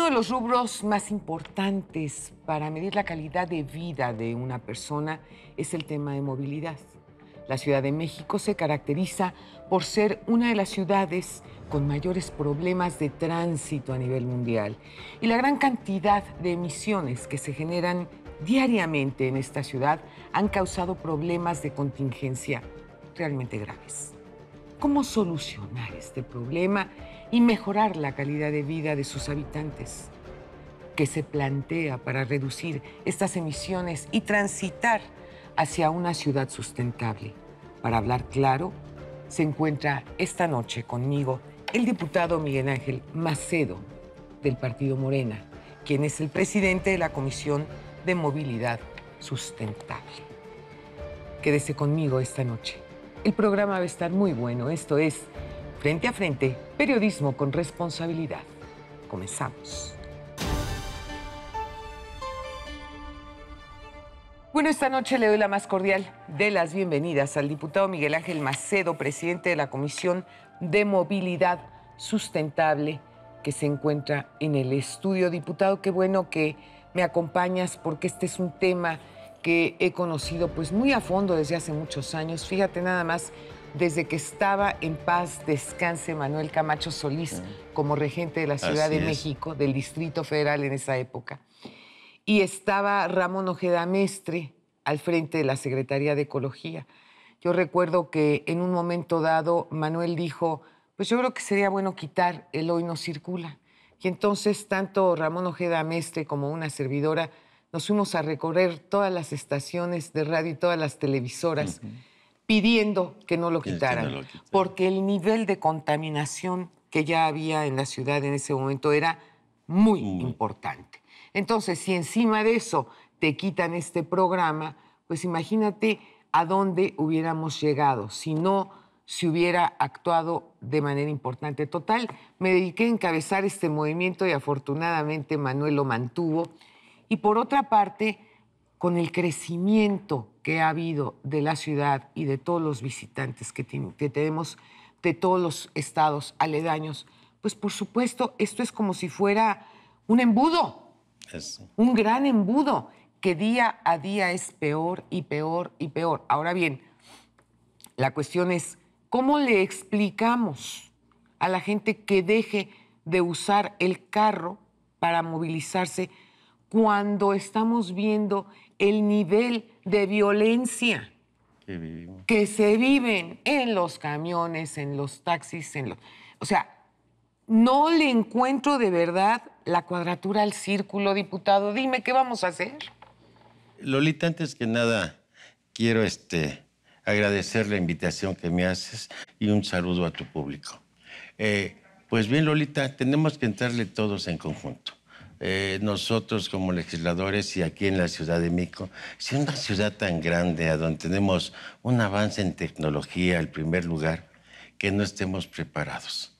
Uno de los rubros más importantes para medir la calidad de vida de una persona es el tema de movilidad. La Ciudad de México se caracteriza por ser una de las ciudades con mayores problemas de tránsito a nivel mundial y la gran cantidad de emisiones que se generan diariamente en esta ciudad han causado problemas de contingencia realmente graves cómo solucionar este problema y mejorar la calidad de vida de sus habitantes. ¿Qué se plantea para reducir estas emisiones y transitar hacia una ciudad sustentable? Para hablar claro, se encuentra esta noche conmigo el diputado Miguel Ángel Macedo del Partido Morena, quien es el presidente de la Comisión de Movilidad Sustentable. Quédese conmigo esta noche. El programa va a estar muy bueno. Esto es Frente a Frente, Periodismo con Responsabilidad. Comenzamos. Bueno, esta noche le doy la más cordial de las bienvenidas al diputado Miguel Ángel Macedo, presidente de la Comisión de Movilidad Sustentable, que se encuentra en el estudio. Diputado, qué bueno que me acompañas porque este es un tema que he conocido pues muy a fondo desde hace muchos años. Fíjate nada más, desde que estaba en paz descanse Manuel Camacho Solís como regente de la Ciudad de México, del Distrito Federal en esa época. Y estaba Ramón Ojeda Mestre al frente de la Secretaría de Ecología. Yo recuerdo que en un momento dado Manuel dijo, pues yo creo que sería bueno quitar el hoy no circula. Y entonces tanto Ramón Ojeda Mestre como una servidora nos fuimos a recorrer todas las estaciones de radio y todas las televisoras pidiendo que no lo quitaran, porque el nivel de contaminación que ya había en la ciudad en ese momento era muy importante. Entonces, si encima de eso te quitan este programa, pues imagínate a dónde hubiéramos llegado si no se hubiera actuado de manera importante. Total, me dediqué a encabezar este movimiento y afortunadamente Manuel lo mantuvo y por otra parte, con el crecimiento que ha habido de la ciudad y de todos los visitantes que, tenemos de todos los estados aledaños, pues por supuesto esto es como si fuera un embudo, un gran embudo que día a día es peor y peor y peor. Ahora bien, la cuestión es, ¿cómo le explicamos a la gente que deje de usar el carro para movilizarse? cuando estamos viendo el nivel de violencia que, se viven en los camiones, en los taxis, en los... O sea, no le encuentro de verdad la cuadratura al círculo, diputado. Dime, ¿qué vamos a hacer? Lolita, antes que nada, quiero este, agradecer la invitación que me haces y un saludo a tu público. Eh, pues bien, Lolita, tenemos que entrarle todos en conjunto. Eh, nosotros como legisladores y aquí en la Ciudad de Mico, si una ciudad tan grande a donde tenemos un avance en tecnología el primer lugar, que no estemos preparados.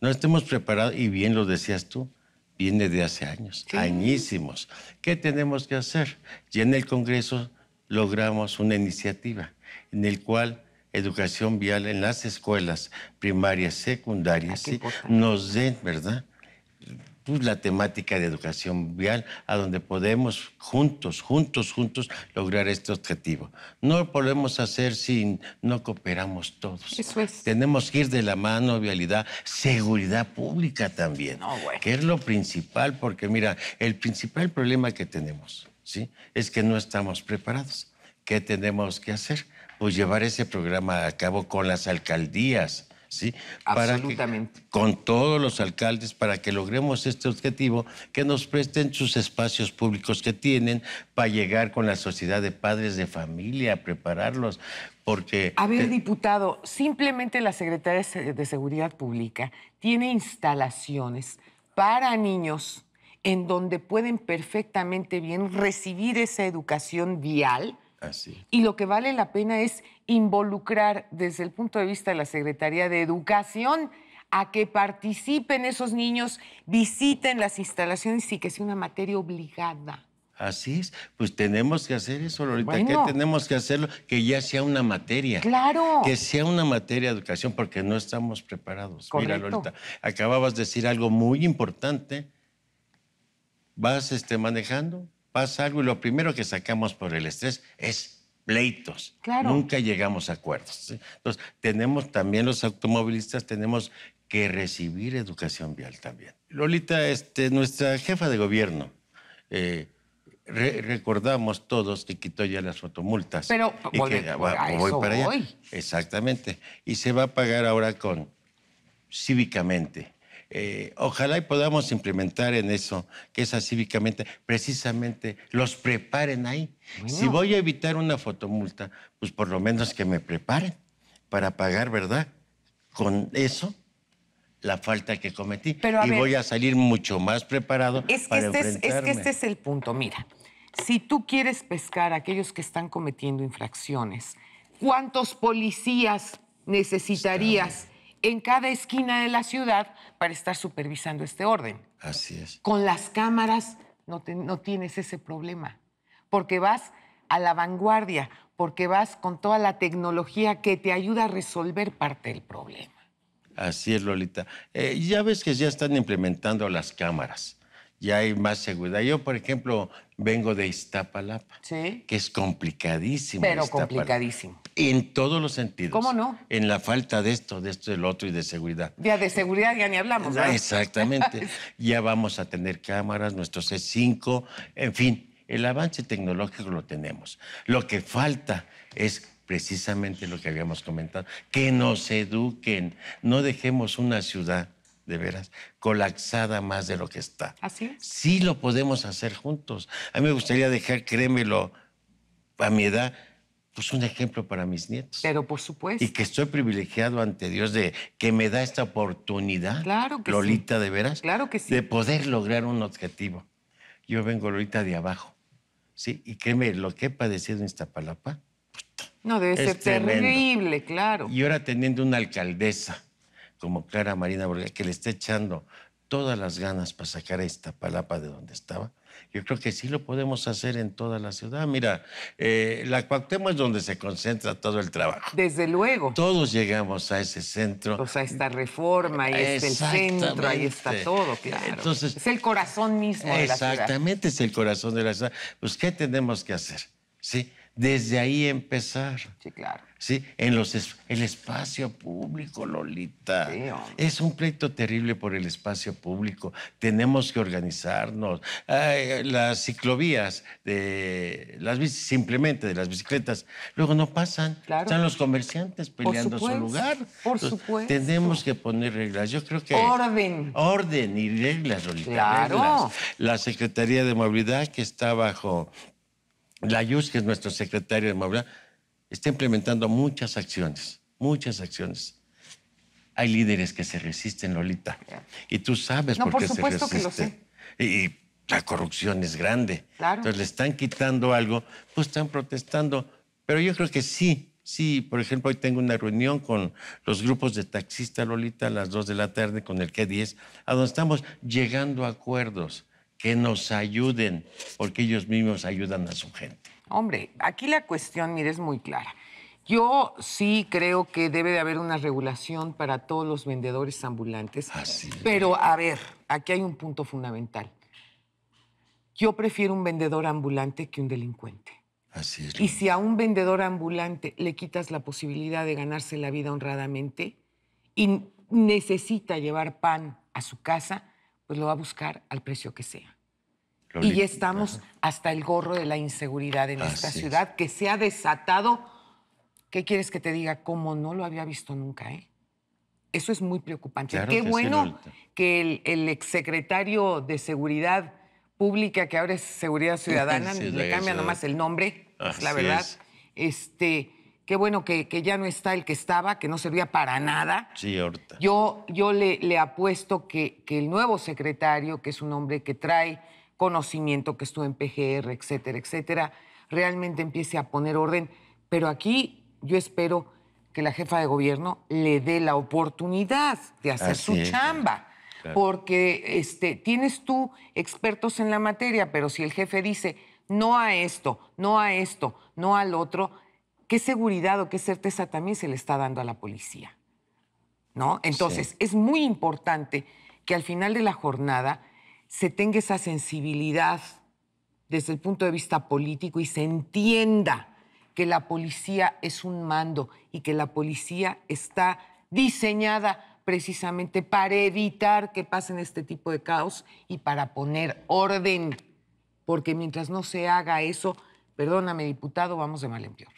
No estemos preparados, y bien lo decías tú, viene de hace años, sí. añísimos. ¿Qué tenemos que hacer? Y en el Congreso logramos una iniciativa en el cual educación vial en las escuelas primarias, secundarias, nos den, ¿verdad? pues, la temática de educación vial, a donde podemos juntos, juntos, juntos lograr este objetivo. No lo podemos hacer si no cooperamos todos. Eso es. Tenemos que ir de la mano, vialidad, seguridad pública también, no, que es lo principal, porque mira, el principal problema que tenemos ¿sí? es que no estamos preparados. ¿Qué tenemos que hacer? Pues llevar ese programa a cabo con las alcaldías Absolutamente. con todos los alcaldes para que logremos este objetivo, que nos presten sus espacios públicos que tienen para llegar con la sociedad de padres de familia, prepararlos, porque... A ver, diputado, simplemente la Secretaría de Seguridad Pública tiene instalaciones para niños en donde pueden perfectamente bien recibir esa educación vial. Así. Y lo que vale la pena es involucrar desde el punto de vista de la Secretaría de Educación a que participen esos niños, visiten las instalaciones y que sea una materia obligada. Así es, pues tenemos que hacer eso, Lolita, que tenemos que hacerlo, que ya sea una materia. Claro. Que sea una materia de educación, porque no estamos preparados. Mira, Lolita, acababas de decir algo muy importante. Vas este, manejando, pasa algo y lo primero que sacamos por el estrés es pleitos. Nunca llegamos a acuerdos. Entonces, tenemos también los automovilistas, tenemos que recibir educación vial también. Lolita, este, nuestra jefa de gobierno, eh, recordamos todos que quitó ya las fotomultas. Pero pues, voy, para Exactamente. Y se va a pagar ahora con cívicamente eh, ojalá y podamos implementar en eso, que es cívicamente, precisamente los preparen ahí. Si voy a evitar una fotomulta, pues por lo menos que me preparen para pagar, ¿verdad? Con eso la falta que cometí y voy a salir mucho más preparado es que este es que este es el punto, mira. Si tú quieres pescar a aquellos que están cometiendo infracciones, ¿cuántos policías necesitarías en cada esquina de la ciudad para estar supervisando este orden. Así es. Con las cámaras no, tienes ese problema, porque vas a la vanguardia, porque vas con toda la tecnología que te ayuda a resolver parte del problema. Así es, Lolita. Eh, ya ves que ya están implementando las cámaras ya hay más seguridad. Yo, por ejemplo, vengo de Iztapalapa, que es complicadísimo. Pero complicadísimo. En todos los sentidos. ¿Cómo no? En la falta de esto, de esto, del otro y de seguridad. Ya de seguridad ya ni hablamos. ¿no? Exactamente. ya vamos a tener cámaras, nuestro C5, en fin, el avance tecnológico lo tenemos. Lo que falta es precisamente lo que habíamos comentado, que nos eduquen, no dejemos una ciudad de veras, colapsada más de lo que está. Así Sí lo podemos hacer juntos. A mí me gustaría dejar, créemelo, a mi edad, pues un ejemplo para mis nietos. Pero por supuesto. Y que estoy privilegiado ante Dios de que me da esta oportunidad, claro que Lolita, de veras, claro que sí. de poder lograr un objetivo. Yo vengo Lolita de abajo, ¿sí? Y créeme, lo que he padecido en Iztapalapa, no, debe ser terrible, claro. Y ahora teniendo una alcaldesa como Clara Marina Borges, que le está echando todas las ganas para sacar a palapa de donde estaba. Yo creo que sí lo podemos hacer en toda la ciudad. Ah, mira, eh, la Cuauhtémoc es donde se concentra todo el trabajo. Desde luego. Todos llegamos a ese centro. O sea, esta reforma, ahí está el centro, ahí está todo, claro. Entonces, es el corazón mismo de la ciudad. Exactamente, es el corazón de la ciudad. Pues, ¿qué tenemos que hacer? ¿Sí? Desde ahí empezar. Sí, claro. ¿sí? En los el espacio público, Lolita. es un pleito terrible por el espacio público. Tenemos que organizarnos. las ciclovías de las simplemente de las bicicletas, luego no pasan. Están los comerciantes peleando su lugar. Por supuesto. Tenemos que poner reglas. Yo creo que orden. Orden y reglas, Lolita. Claro. La Secretaría de Movilidad que está bajo la YUS, que es nuestro secretario de Movilidad, está implementando muchas acciones, muchas acciones. Hay líderes que se resisten, Lolita, y tú sabes por, qué se resisten. Que lo sé. Y, la corrupción es grande. Entonces le están quitando algo, pues están protestando. Pero yo creo que sí, sí. Por ejemplo, hoy tengo una reunión con los grupos de taxistas, Lolita, a las 2 de la tarde con el K10, a donde estamos llegando a acuerdos que nos ayuden, porque ellos mismos ayudan a su gente. Hombre, aquí la cuestión, mire, es muy clara. Yo sí creo que debe de haber una regulación para todos los vendedores ambulantes. pero a ver, aquí hay un punto fundamental. Yo prefiero un vendedor ambulante que un delincuente. Así es. Y si a un vendedor ambulante le quitas la posibilidad de ganarse la vida honradamente y necesita llevar pan a su casa, pues lo va a buscar al precio que sea y ya estamos hasta el gorro de la inseguridad en esta ciudad que se ha desatado. ¿Qué quieres que te diga? Como no lo había visto nunca, ¿eh? Eso es muy preocupante. Qué bueno que el, exsecretario de Seguridad Pública, que ahora es Seguridad Ciudadana, le cambia nomás el nombre, es la verdad. Este, Qué bueno que, ya no está el que estaba, que no servía para nada. Yo, yo le, le apuesto que, que el nuevo secretario, que es un hombre que trae conocimiento que estuvo en PGR, etcétera, etcétera, realmente empiece a poner orden. Pero aquí yo espero que la jefa de gobierno le dé la oportunidad de hacer su chamba. Porque este, tienes tú expertos en la materia, pero si el jefe dice no a esto, no a esto, no al otro, ¿qué seguridad o qué certeza también se le está dando a la policía? ¿No? Entonces, es muy importante que al final de la jornada se tenga esa sensibilidad desde el punto de vista político y se entienda que la policía es un mando y que la policía está diseñada precisamente para evitar que pasen este tipo de caos y para poner orden, porque mientras no se haga eso, perdóname diputado, vamos de mal en peor.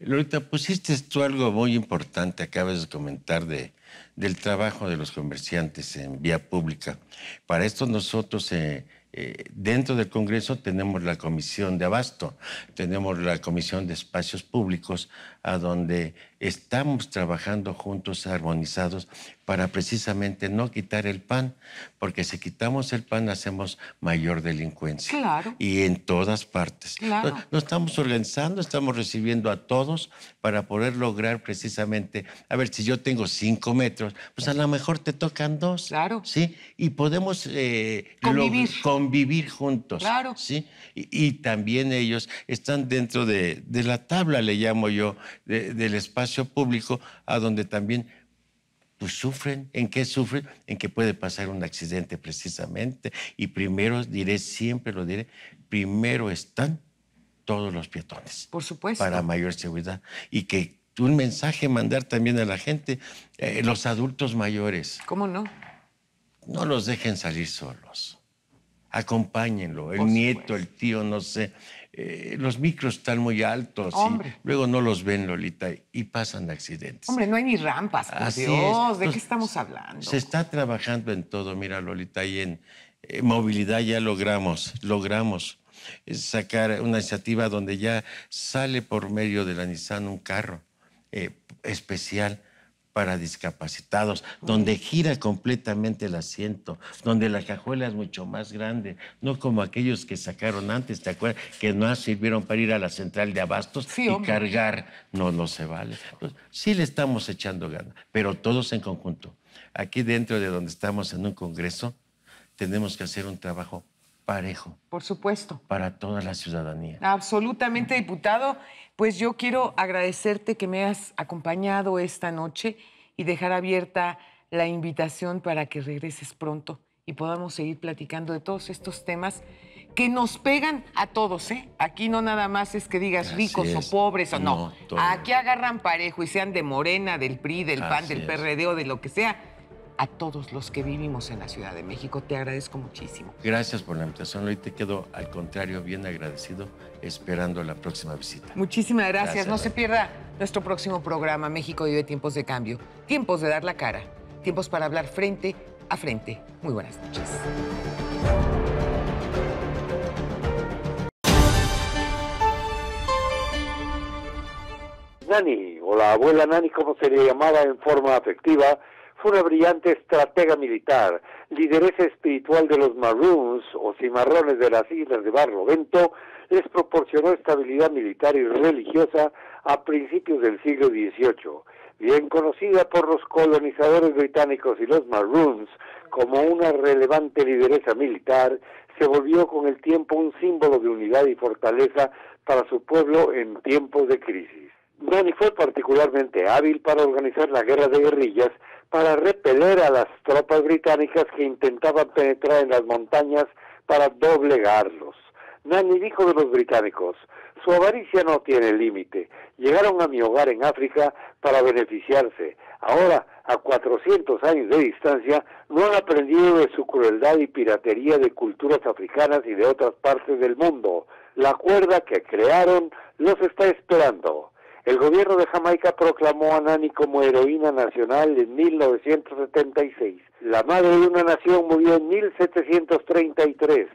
Lorita, pusiste tú algo muy importante, acabas de comentar de del trabajo de los comerciantes en vía pública. Para esto nosotros eh, eh, dentro del Congreso tenemos la Comisión de Abasto, tenemos la Comisión de Espacios Públicos, a donde estamos trabajando juntos, armonizados, para precisamente no quitar el pan, porque si quitamos el pan hacemos mayor delincuencia. Claro. Y en todas partes. Claro. No, estamos organizando, estamos recibiendo a todos para poder lograr precisamente, a ver, si yo tengo cinco metros, pues a lo mejor te tocan dos. Claro. ¿Sí? Y podemos eh, convivir. juntos. Claro. ¿Sí? Y, también ellos están dentro de, de la tabla, le llamo yo, del espacio público, a donde también pues, sufren. ¿En qué sufren? En que puede pasar un accidente precisamente. Y primero diré, siempre lo diré, primero están todos los peatones. Por supuesto. Para mayor seguridad. Y que un mensaje mandar también a la gente, eh, los adultos mayores. ¿Cómo no? No los dejen salir solos. Acompáñenlo, el nieto, el tío, no sé. Eh, los micros están muy altos luego no los ven, Lolita, y pasan accidentes. Hombre, no hay ni rampas, por Dios, ¿de qué estamos hablando? Se está trabajando en todo, mira, Lolita, y en eh, movilidad ya logramos, logramos eh, sacar una iniciativa donde ya sale por medio de la Nissan un carro especial para discapacitados, donde gira completamente el asiento, donde la cajuela es mucho más grande, no como aquellos que sacaron antes, ¿te acuerdas? Que no sirvieron para ir a la central de abastos y cargar. No, no se vale. Pues, sí le estamos echando ganas, pero todos en conjunto. Aquí dentro de donde estamos en un congreso, tenemos que hacer un trabajo parejo. Por supuesto. Para toda la ciudadanía. Absolutamente, diputado. Pues yo quiero agradecerte que me has acompañado esta noche y dejar abierta la invitación para que regreses pronto y podamos seguir platicando de todos estos temas que nos pegan a todos, ¿eh? Aquí no nada más es que digas ricos o pobres o no. Aquí agarran parejo y sean de Morena, del PRI, del PAN, del PRD o de lo que sea a todos los que vivimos en la Ciudad de México. Te agradezco muchísimo. Gracias por la invitación, Hoy Te quedo, al contrario, bien agradecido, esperando la próxima visita. Muchísimas gracias. no se pierda nuestro próximo programa, México vive tiempos de cambio, tiempos de dar la cara, tiempos para hablar frente a frente. Muy buenas noches. Nani, o la abuela Nani, como sería llamada en forma afectiva, fue una brillante estratega militar, lideresa espiritual de los Maroons o cimarrones de las islas de Barlovento, les proporcionó estabilidad militar y religiosa a principios del siglo XVIII, bien conocida por los colonizadores británicos y los Maroons como una relevante lideresa militar, se volvió con el tiempo un símbolo de unidad y fortaleza para su pueblo en tiempos de crisis. Nani fue particularmente hábil para organizar la guerra de guerrillas para repeler a las tropas británicas que intentaban penetrar en las montañas para doblegarlos. Nani dijo de los británicos, su avaricia no tiene límite. Llegaron a mi hogar en África para beneficiarse. Ahora, a 400 años de distancia, no han aprendido de su crueldad y piratería de culturas africanas y de otras partes del mundo. La cuerda que crearon los está esperando. El gobierno de Jamaica proclamó a Nani como heroína nacional en 1976. La madre de una nación murió en 1733.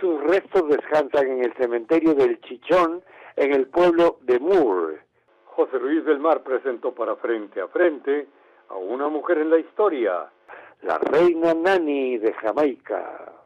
Sus restos descansan en el cementerio del Chichón, en el pueblo de Moore. José Luis del Mar presentó para frente a frente a una mujer en la historia. La reina Nani de Jamaica.